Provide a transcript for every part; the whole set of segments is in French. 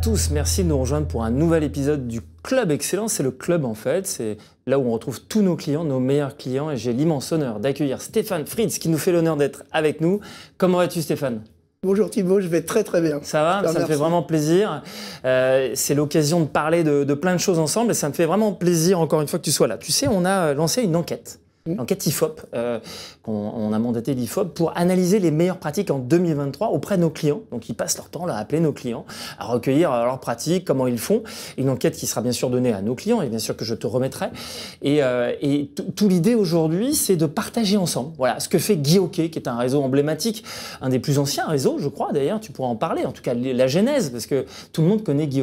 tous, merci de nous rejoindre pour un nouvel épisode du Club Excellence. C'est le club en fait, c'est là où on retrouve tous nos clients, nos meilleurs clients. Et j'ai l'immense honneur d'accueillir Stéphane Fritz qui nous fait l'honneur d'être avec nous. Comment vas-tu Stéphane Bonjour Thibault, je vais très très bien. Ça va, ça me fait vraiment plaisir. Euh, c'est l'occasion de parler de plein de choses ensemble et ça me fait vraiment plaisir encore une fois que tu sois là. Tu sais, on a lancé une enquête Mmh. L'enquête IFOP, euh, on, a mandaté l'IFOP pour analyser les meilleures pratiques en 2023 auprès de nos clients. Donc ils passent leur temps à appeler nos clients, à recueillir euh, leurs pratiques, comment ils font. Une enquête qui sera bien sûr donnée à nos clients et bien sûr que je te remettrai. Et, euh, tout l'idée aujourd'hui, c'est de partager ensemble. Voilà ce que fait Guy qui est un réseau emblématique, un des plus anciens réseaux, je crois d'ailleurs, tu pourras en parler, en tout cas la genèse, parce que tout le monde connaît Guy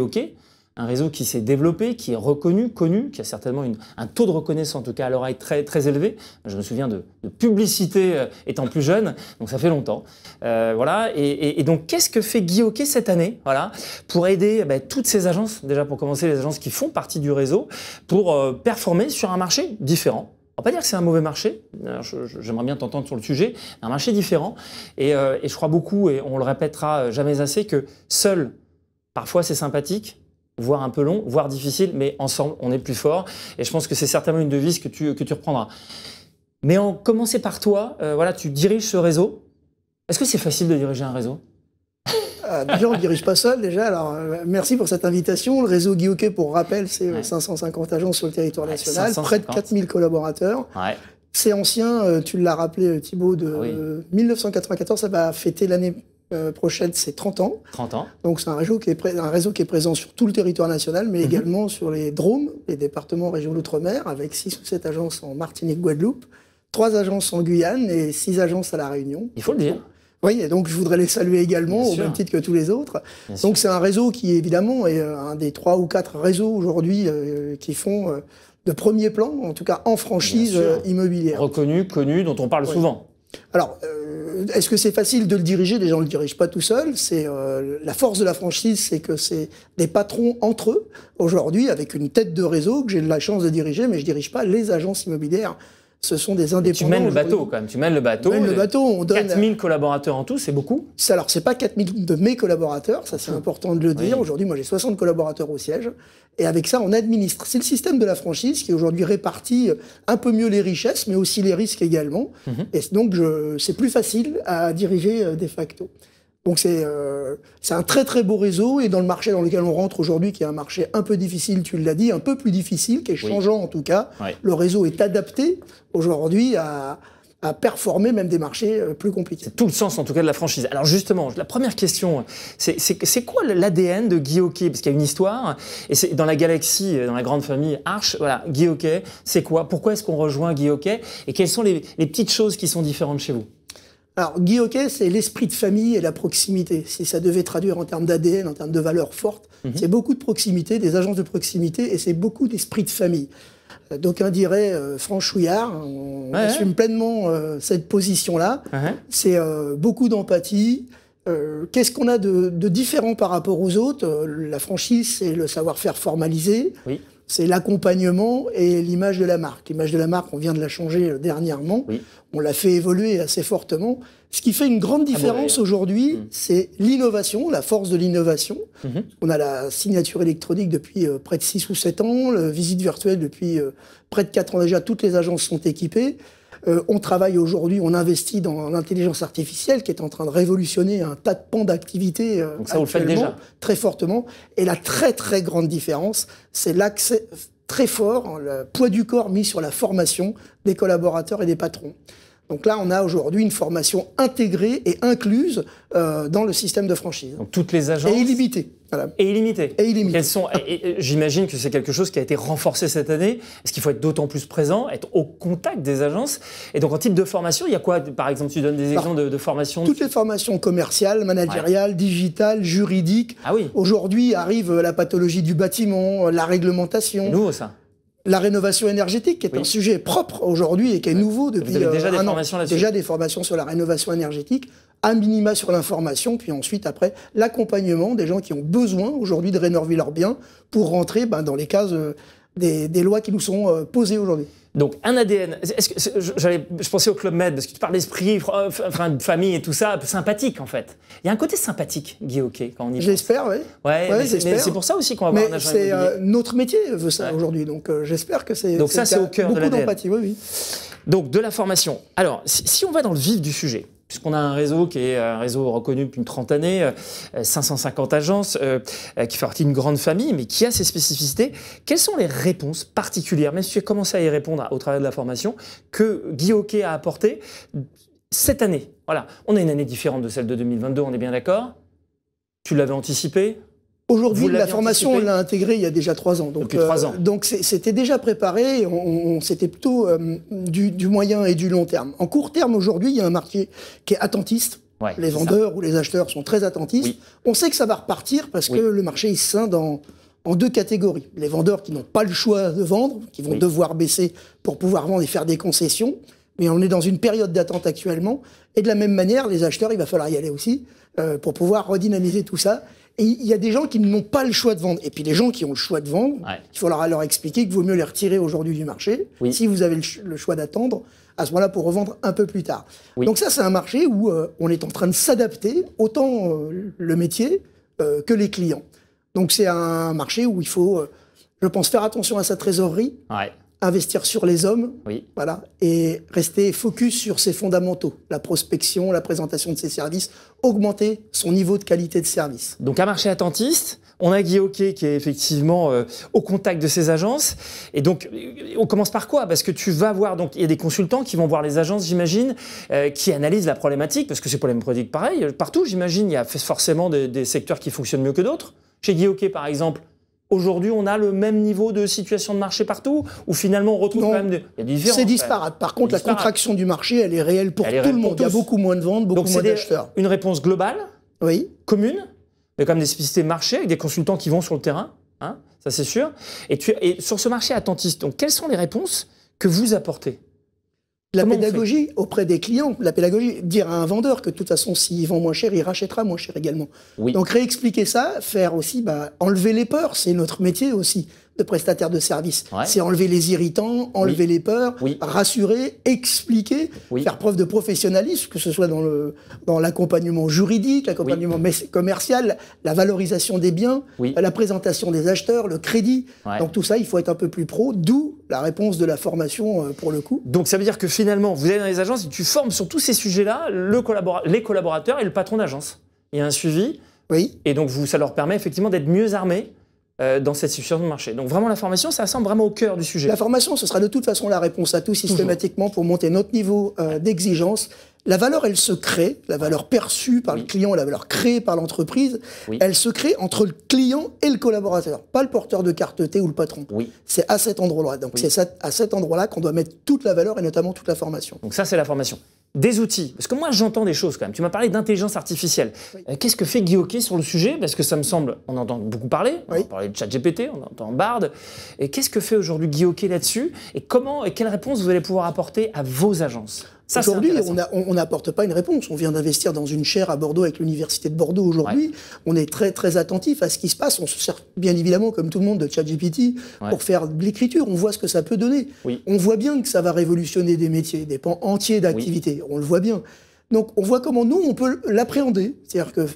un réseau qui s'est développé, qui est reconnu, connu, qui a certainement un taux de reconnaissance, en tout cas à l'oreille, très, très élevé. Je me souviens de, publicité euh, étant plus jeune, donc ça fait longtemps. Euh, voilà. Et, donc, qu'est-ce que fait Guy cette année voilà, pour aider eh ben, toutes ces agences, déjà pour commencer, les agences qui font partie du réseau, pour euh, performer sur un marché différent on va pas dire que c'est un mauvais marché, j'aimerais bien t'entendre sur le sujet, un marché différent. Et, et je crois beaucoup, et on le répétera jamais assez, que seul, parfois c'est sympathique, voire un peu long, voire difficile, mais ensemble, on est plus fort. Et je pense que c'est certainement une devise que tu, que tu reprendras. Mais en commençant par toi, euh, voilà, tu diriges ce réseau. Est-ce que c'est facile de diriger un réseau Bien, ah, on ne dirige pas seul déjà. Alors, euh, merci pour cette invitation. Le réseau Guillauquet, pour rappel, c'est 550 euh, agences sur le territoire national, près de 4000 collaborateurs. C'est ancien, tu l'as rappelé Thibault, de 1994, ah ça va fêter l'année euh, prochaine, c'est 30 ans. 30 ans. Donc c'est un réseau, qui est un réseau qui est présent sur tout le territoire national, mais mhm. également sur les Drômes, les départements régions d'outre-mer, avec 6 ou 7 agences en Martinique, Guadeloupe, 3 agences en Guyane et 6 agences à La Réunion. Il faut le dire. Oui, donc je voudrais les saluer également, au même titre que tous les autres. donc c'est un réseau qui, évidemment, est euh, un des 3 ou 4 réseaux aujourd'hui euh, qui font... de premier plan, en tout cas en franchise immobilière. Reconnu, connu, dont on parle souvent. Alors, euh, est-ce que c'est facile de le diriger Les gens ne le dirigent pas tout seuls. C'est euh, la force de la franchise, c'est que c'est des patrons entre eux aujourd'hui avec une tête de réseau que j'ai la chance de diriger, mais je dirige pas les agences immobilières ce sont des indépendants. tu mènes le bateau quand même, tu mènes le bateau. le euh, bateau, on donne. 4000 collaborateurs en tout, c'est beaucoup Alors, c'est pas 4000 de mes collaborateurs, ça c'est hum. important de le dire. Aujourd'hui, moi j'ai 60 collaborateurs au siège. Et avec ça, on administre. C'est le système de la franchise qui aujourd'hui répartit euh, un peu mieux les richesses, mais aussi les risques également. Et donc, c'est plus facile à diriger euh, de facto. Donc euh, c'est un très très beau réseau et dans le marché dans lequel on rentre aujourd'hui, qui est un marché un peu difficile, tu l'as dit, un peu plus difficile, qui est changeant en tout cas, le réseau est adapté aujourd'hui à, performer même des marchés euh, plus compliqués. C'est tout le sens en tout cas de la franchise. Alors justement, la première question, c'est quoi l'ADN de Guy Hockey Parce qu'il y a une histoire, et c'est dans la galaxie, euh, dans la grande famille Arch, voilà, Guy c'est quoi Pourquoi est-ce qu'on rejoint Guy Hockey Et quelles sont les petites choses qui sont différentes chez vous alors, Guy c'est l'esprit de famille et la proximité. Si ça devait traduire en termes d'ADN, en termes de valeurs fortes, mhm. c'est beaucoup de proximité, des agences de proximité, et c'est beaucoup d'esprit de famille. Euh, D'aucuns diraient euh, Franck franchouillard, hein, on assume pleinement euh, cette position-là. C'est beaucoup d'empathie. Qu'est-ce qu'on a de, de, différent par rapport aux autres La franchise, c'est le savoir-faire formalisé. Oui c'est l'accompagnement et l'image de la marque. L'image de la marque, on vient de la changer euh, dernièrement. On l'a fait évoluer assez fortement. Ce qui fait une grande ah différence aujourd'hui, hmm. c'est l'innovation, la force de l'innovation. Mhm. On a la signature électronique depuis euh, près de 6 ou 7 ans, la visite virtuelle depuis euh, près de 4 ans déjà. Toutes les agences sont équipées. Euh, on travaille aujourd'hui, on investit dans l'intelligence artificielle qui est en train de révolutionner un tas de pans d'activité euh, très fortement. Et la très très grande différence, c'est l'accès très fort, hein, le poids du corps mis sur la formation des collaborateurs et des patrons. Donc là, on a aujourd'hui une formation intégrée et incluse euh, dans le système de franchise. Donc toutes les agences. Et illimitées. Et illimitées. Et illimitées. j'imagine que c'est quelque chose qui a été renforcé cette année. Est-ce qu'il faut être d'autant plus présent, être au contact des agences Et donc en type de formation, il y a quoi Par exemple, tu donnes des exemples de, formation… Toutes les formations commerciales, managériales, digitales, juridiques. Ah oui. Aujourd'hui arrive la pathologie du bâtiment, la réglementation. Nouveau ça la rénovation énergétique, qui est un sujet propre aujourd'hui et qui est nouveau depuis Vous déjà euh, des formations Déjà des formations sur la rénovation énergétique, un minima sur l'information, puis ensuite après l'accompagnement des gens qui ont besoin aujourd'hui de rénover leurs biens pour rentrer ben, dans les cases euh, des, lois qui nous sont euh, posées aujourd'hui. Donc un ADN. Que, je pensais au club Med parce que tu parles d'esprit, euh, de famille et tout ça, sympathique en fait. Il y a un côté sympathique, Guy O'K. quand on y J'espère, oui. Ouais, c'est pour ça aussi qu'on va avoir mais c'est euh, notre métier veut ça aujourd'hui, donc j'espère que c'est. Donc ça, c'est au cœur de l'ADN. oui, oui. Donc de la formation. Alors, si on va dans le vif du sujet, puisqu'on a un réseau qui est euh, un réseau reconnu depuis une trentaine d'années, 550 euh, agences, euh, qui fait partie d'une grande famille, mais qui a ses spécificités. Quelles sont les réponses particulières, même si tu as commencé à y répondre au travers de la formation, que Guy Hockey a apporté cette année Voilà, on a une année différente de celle de 2022, on est bien d'accord Tu l'avais anticipé Aujourd'hui, la formation, on l'a intégrée il y a déjà trois ans. Donc, euh, donc c'était déjà préparé. On, on c'était plutôt euh, du, du, moyen et du long terme. En court terme, aujourd'hui, il y a un marché qui est attentiste. les vendeurs ou les acheteurs sont très attentistes. On sait que ça va repartir parce que le marché il se scinde en, en deux catégories. Les vendeurs qui n'ont pas le choix de vendre, qui vont devoir baisser pour pouvoir vendre et faire des concessions. Mais on est dans une période d'attente actuellement. Et de la même manière, les acheteurs, il va falloir y aller aussi euh, pour pouvoir redynamiser tout ça il y a des gens qui n'ont pas le choix de vendre. Et puis les gens qui ont le choix de vendre, il faut leur, expliquer qu'il vaut mieux les retirer aujourd'hui du marché, si vous avez le, choix d'attendre, à ce moment-là pour revendre un peu plus tard. Donc ça, c'est un marché où euh, on est en train de s'adapter, autant euh, le métier euh, que les clients. Donc c'est un marché où il faut, je pense, faire attention à sa trésorerie investir sur les hommes, oui. voilà, et rester focus sur ses fondamentaux, la prospection, la présentation de ses services, augmenter son niveau de qualité de service. Donc un marché attentiste, on a Guy qui est effectivement euh, au contact de ces agences, et donc euh, on commence par quoi Parce que tu vas voir, donc il y a des consultants qui vont voir les agences, j'imagine, euh, qui analysent la problématique, parce que c'est pour les mêmes produits pareil, partout j'imagine, il y a forcément des, secteurs qui fonctionnent mieux que d'autres. Chez Guy par exemple, Aujourd'hui, on a le même niveau de situation de marché partout où finalement, on retrouve quand même des. C'est disparate. Par contre, la contraction du marché, elle est réelle pour tout le monde. Il y a beaucoup moins de ventes, beaucoup moins d'acheteurs. Une réponse globale, oui. commune, mais comme même des spécificités marché, avec des consultants qui vont sur le terrain, hein, ça c'est sûr. Et, tu, et sur ce marché attentiste, donc quelles sont les réponses que vous apportez la pédagogie auprès des clients, la pédagogie, dire à un vendeur que de toute façon, s'il vend moins cher, il rachètera moins cher également. Donc réexpliquer ça, faire aussi, bah, enlever les peurs, c'est notre métier aussi de prestataire de service. C'est enlever les irritants, enlever les peurs, rassurer, expliquer, faire preuve de professionnalisme, que ce soit dans le dans l'accompagnement juridique, l'accompagnement commercial, la valorisation des biens, la présentation des acheteurs, le crédit. Donc tout ça, il faut être un peu plus pro, d'où la réponse de la formation euh, pour le coup. Donc ça veut dire que finalement, vous allez dans les agences et tu formes sur tous ces sujets-là les collaborateurs et le patron d'agence. Il y a un suivi. Oui. Et donc vous, ça leur permet effectivement d'être mieux armés euh, dans cette situation de marché. Donc vraiment la formation, ça semble vraiment au cœur du sujet. La formation, ce sera de toute façon la réponse à tout systématiquement pour monter notre niveau euh, d'exigence. La valeur, elle se crée, la valeur perçue par le client, la valeur créée par l'entreprise, elle se crée entre le client et le collaborateur, pas le porteur de carte T ou le patron. Oui. C'est à cet endroit-là. Donc c'est à cet endroit-là qu'on doit mettre toute la valeur et notamment toute la formation. Donc ça, c'est la formation des outils. Parce que moi, j'entends des choses quand même. Tu m'as parlé d'intelligence artificielle. Euh, qu'est-ce que fait Guillotier sur le sujet Parce que ça me semble, on entend beaucoup parler. On a parle de ChatGPT, on entend Bard. Et qu'est-ce que fait aujourd'hui Guillotier là-dessus Et comment et quelle réponse vous allez pouvoir apporter à vos agences Aujourd'hui, on n'apporte pas une réponse. On vient d'investir dans une chaire à Bordeaux avec l'Université de Bordeaux aujourd'hui. On est très, très attentif à ce qui se passe. On se sert bien évidemment, comme tout le monde, de ChatGPT pour faire de l'écriture. On voit ce que ça peut donner. On voit bien que ça va révolutionner des métiers, des pans entiers d'activité. On le voit bien. Donc, on voit comment nous, on peut l'appréhender. C'est-à-dire que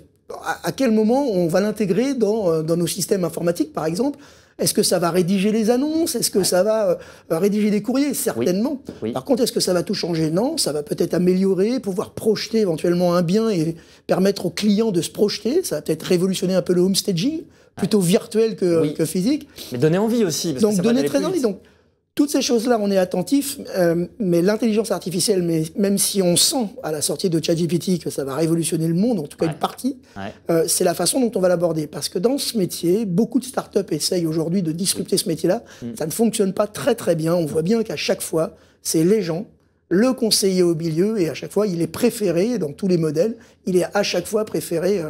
à quel moment on va l'intégrer dans, euh, nos systèmes informatiques, par exemple, est-ce que ça va rédiger les annonces Est-ce que ça va euh, rédiger des courriers Certainement. Par contre, est-ce que ça va tout changer Non, ça va peut-être améliorer, pouvoir projeter éventuellement un bien et permettre aux clients de se projeter. Ça va peut-être révolutionner un peu le homestaging, plutôt virtuel que, physique. Mais donner envie aussi. Donc donner très envie. Toutes ces choses-là, on est attentif, euh, mais l'intelligence artificielle, mais même si on sent à la sortie de ChatGPT que ça va révolutionner le monde, en tout cas une partie, euh, c'est la façon dont on va l'aborder. Parce que dans ce métier, beaucoup de startups essayent aujourd'hui de disrupter ce métier-là. Mm. Ça ne fonctionne pas très très bien. On voit bien qu'à chaque fois, c'est les gens le conseiller au milieu, et à chaque fois, il est préféré dans tous les modèles, il est à chaque fois préféré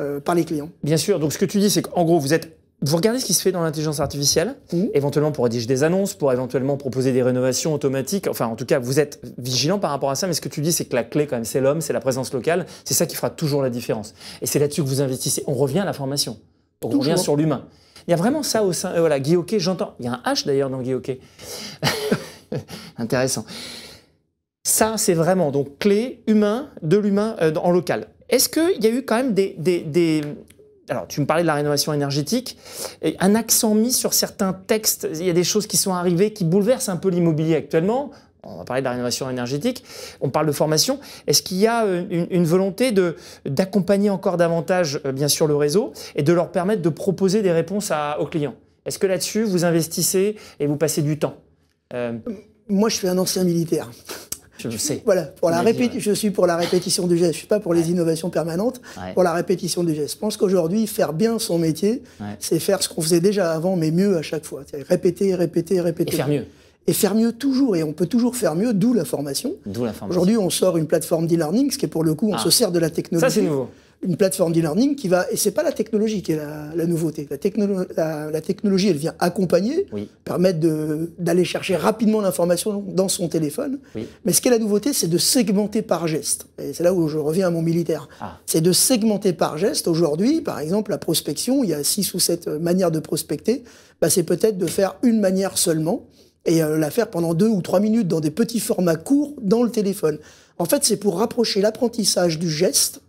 euh, par les clients. Bien sûr, donc ce que tu dis, c'est qu'en gros, vous êtes vous regardez ce qui se fait dans l'intelligence artificielle, mmh. éventuellement pour rédiger des annonces, pour éventuellement proposer des rénovations automatiques. Enfin, en tout cas, vous êtes vigilant par rapport à ça. Mais ce que tu dis, c'est que la clé, quand même, c'est l'homme, c'est la présence locale. C'est ça qui fera toujours la différence. Et c'est là-dessus que vous investissez. On revient à la formation. On revient sur l'humain. Il y a vraiment ça au sein. Euh, voilà, Guy j'entends. Il y a un H d'ailleurs dans Guy Intéressant. Ça, c'est vraiment donc clé humain de l'humain euh, en local. Est-ce qu'il y a eu quand même des, alors, tu me parlais de la rénovation énergétique, et un accent mis sur certains textes. Il y a des choses qui sont arrivées qui bouleversent un peu l'immobilier actuellement. On va parler de la rénovation énergétique. On parle de formation. Est-ce qu'il y a euh, une, volonté d'accompagner encore davantage, euh, bien sûr, le réseau et de leur permettre de proposer des réponses aux clients Est-ce que là-dessus, vous investissez et vous passez du temps euh, Moi, je suis un ancien militaire. Je sais. Voilà, pour la je suis pour la répétition du geste, je ne suis pas pour les innovations permanentes, pour la répétition du geste. Je pense qu'aujourd'hui, faire bien son métier, c'est faire ce qu'on faisait déjà avant, mais mieux à chaque fois. Répéter, répéter, répéter. Et faire mieux et faire mieux toujours. Et on peut toujours faire mieux, d'où la formation. D'où la formation. Aujourd'hui, on sort une plateforme d'e-learning, ce qui est pour le coup, on ah. se sert de la technologie. Ça, c'est nouveau une plateforme d'e-learning qui va et c'est pas la technologie qui est la, nouveauté. La, technologie, elle vient accompagner, oui. permettre d'aller chercher rapidement l'information dans son téléphone. Mais ce qui est la nouveauté, c'est de segmenter par geste. Et c'est là où je reviens à mon militaire. Ah. C'est de segmenter par geste. Aujourd'hui, par exemple, la prospection, il y a six ou sept euh, manières de prospecter. Bah, c'est peut-être de faire une manière seulement et euh, la faire pendant deux ou trois minutes dans des petits formats courts dans le téléphone. En fait, c'est pour rapprocher l'apprentissage du geste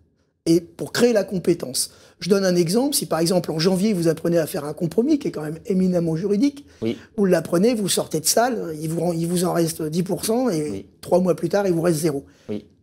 et pour créer la compétence. Je donne un exemple, si par exemple en janvier vous apprenez à faire un compromis, qui est quand même éminemment juridique, vous l'apprenez, vous sortez de salle, il vous, en reste 10%, et trois mois plus tard, il vous reste zéro.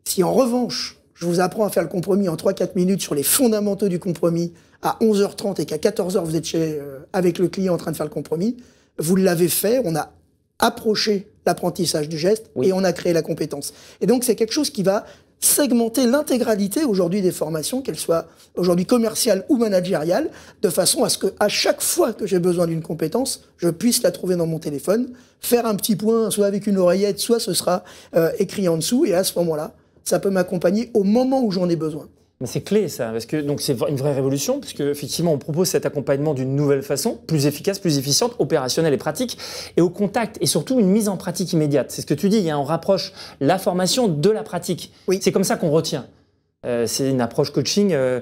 Si en revanche, je vous apprends à faire le compromis en 3-4 minutes sur les fondamentaux du compromis à 11h30 et qu'à 14h vous êtes chez, euh, avec le client en train de faire le compromis, vous l'avez fait, on a approché l'apprentissage du geste et on a créé la compétence. Et donc c'est quelque chose qui va segmenter l'intégralité aujourd'hui des formations, qu'elles soient aujourd'hui commerciales ou managériales, de façon à ce que à chaque fois que j'ai besoin d'une compétence, je puisse la trouver dans mon téléphone, faire un petit point, soit avec une oreillette, soit ce sera euh, écrit en dessous, et à ce moment-là, ça peut m'accompagner au moment où j'en ai besoin c'est clé ça, parce que donc c'est une vraie révolution, puisque effectivement on propose cet accompagnement d'une nouvelle façon, plus efficace, plus efficiente, opérationnelle et pratique, et au contact, et surtout une mise en pratique immédiate. C'est ce que tu dis, hein, on rapproche la formation de la pratique. Oui. C'est comme ça qu'on retient. Euh, c'est une approche coaching, euh,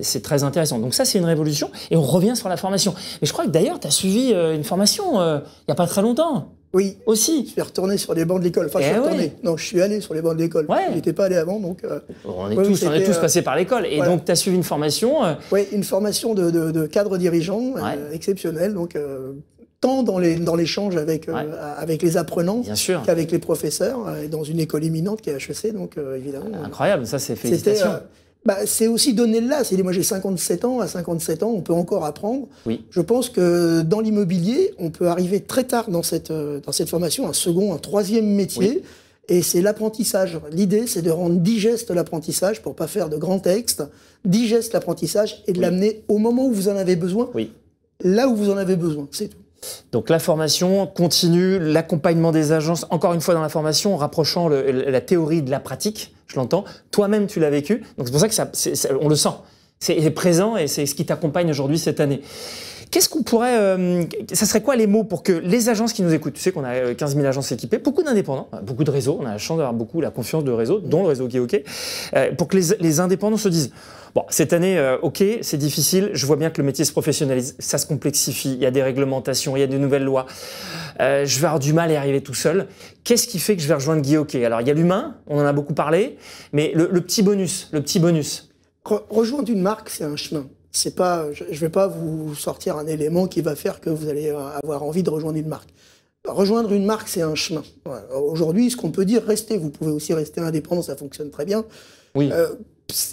c'est très intéressant. Donc ça, c'est une révolution. Et on revient sur la formation. Mais je crois que d'ailleurs, tu as suivi euh, une formation il n'y a pas très longtemps. Oui. Aussi. Je suis retourné sur les bancs de l'école. Enfin, je eh suis retourné. Non, je suis allé sur les bancs de l'école. Ouais. Je n'étais pas allé avant, donc. Euh, on est tous, euh, passés par l'école. Et donc, tu as suivi une formation. Euh, oui, une formation de, cadre dirigeant exceptionnelle. Donc, tant dans l'échange dans avec, avec les apprenants qu'avec les professeurs, dans une école imminente qui est HEC, donc évidemment. Incroyable, ça, c'est félicitations. Bah, c'est aussi donner là. C'est moi j'ai 57 ans, à 57 ans, on peut encore apprendre. Oui. Je pense que dans l'immobilier, on peut arriver très tard dans cette, euh, formation, un second, un troisième métier. Et c'est l'apprentissage. L'idée, c'est de rendre digeste l'apprentissage pour pas faire de grands textes. Digeste l'apprentissage et de l'amener au moment où vous en avez besoin, là où vous en avez besoin. C'est tout. Donc la formation continue, l'accompagnement des agences, encore une fois dans la formation, rapprochant la théorie de la pratique je l'entends. Toi-même, tu l'as vécu. Donc c'est pour ça que ça, on le sent. C'est présent et c'est ce qui t'accompagne aujourd'hui cette année. Qu'est-ce qu'on pourrait. Euh, ça serait quoi les mots pour que les agences qui nous écoutent Tu sais qu'on a 15 euh, 000 agences équipées, beaucoup d'indépendants, hein, beaucoup de réseaux. On a la chance d'avoir beaucoup la confiance de réseaux, dont le réseau qui euh, pour que les, indépendants se disent. Bon, cette année, ok, c'est difficile. Je vois bien que le métier se professionnalise, ça se complexifie. Il y a des réglementations, il y a des nouvelles lois. je vais avoir du mal à y arriver tout seul. Qu'est-ce qui fait que je vais rejoindre Guy Alors, il y a l'humain, on en a beaucoup parlé, mais le petit bonus, le petit bonus. Rejoindre une marque, c'est un chemin c'est pas, je ne vais pas vous sortir un élément qui va faire que vous allez euh, avoir envie de rejoindre une marque. Rejoindre une marque, c'est un chemin. Aujourd'hui, ce qu'on peut dire, restez. Vous pouvez aussi rester indépendant, ça fonctionne très bien. Oui. Euh,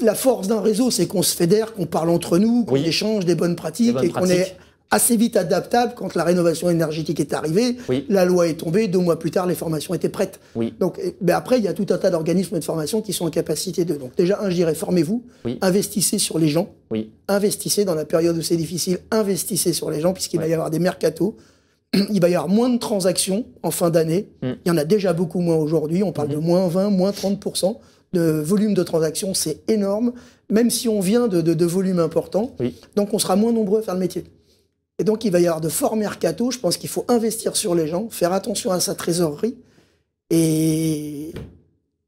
la force d'un réseau, c'est qu'on se fédère, qu'on parle entre nous, qu'on échange des bonnes pratiques et qu'on est assez vite adaptable quand la rénovation énergétique est arrivée. La loi est tombée, deux mois plus tard, les formations étaient prêtes. Donc, eh, après, il y a tout un tas d'organismes de formation qui sont en capacité de. Donc, déjà, un, je dirais, formez-vous, investissez sur les gens, investissez dans la période où c'est difficile, investissez sur les gens, puisqu'il va y avoir des mercatos, il va y avoir moins de transactions en fin d'année. Mm. Il y en a déjà beaucoup moins aujourd'hui. On parle mm-hmm. de moins 20, moins 30 de volume de transactions. C'est énorme, même si on vient de, de volumes importants. Donc, on sera moins nombreux à faire le métier. Et donc, il va y avoir de forts mercato. Je pense qu'il faut investir sur les gens, faire attention à sa trésorerie et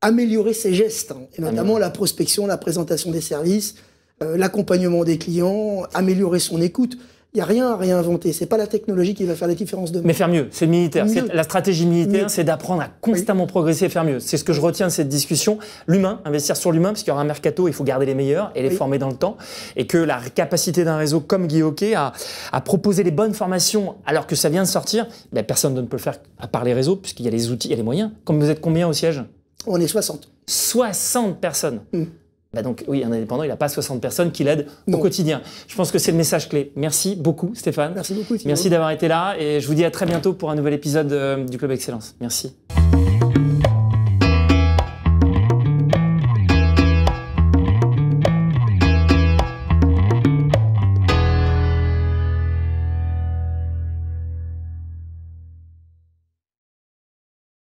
améliorer ses gestes, hein. notamment la prospection, la présentation des services, euh, l'accompagnement des clients, améliorer son écoute. Il n'y a rien à réinventer. n'est pas la technologie qui va faire la différence demain. Mais faire mieux, c'est militaire. La stratégie militaire, c'est d'apprendre à constamment progresser et faire mieux. C'est ce que je retiens de cette discussion. L'humain, investir sur l'humain, parce qu'il y aura un mercato, il faut garder les meilleurs et les former dans le temps. Et que la capacité d'un réseau comme Guy à, proposer les bonnes formations alors que ça vient de sortir, ben personne ne peut le faire à part les réseaux, puisqu'il y a les outils, il y a les moyens. Comme vous êtes combien au siège On est 60. 60 personnes. Mm. Bah donc oui, un indépendant, il n'a pas 60 personnes qui l'aident au quotidien. Je pense que c'est le message clé. Merci beaucoup Stéphane. Merci beaucoup. Merci d'avoir été là et je vous dis à très bientôt pour un nouvel épisode euh, du Club Excellence. Merci.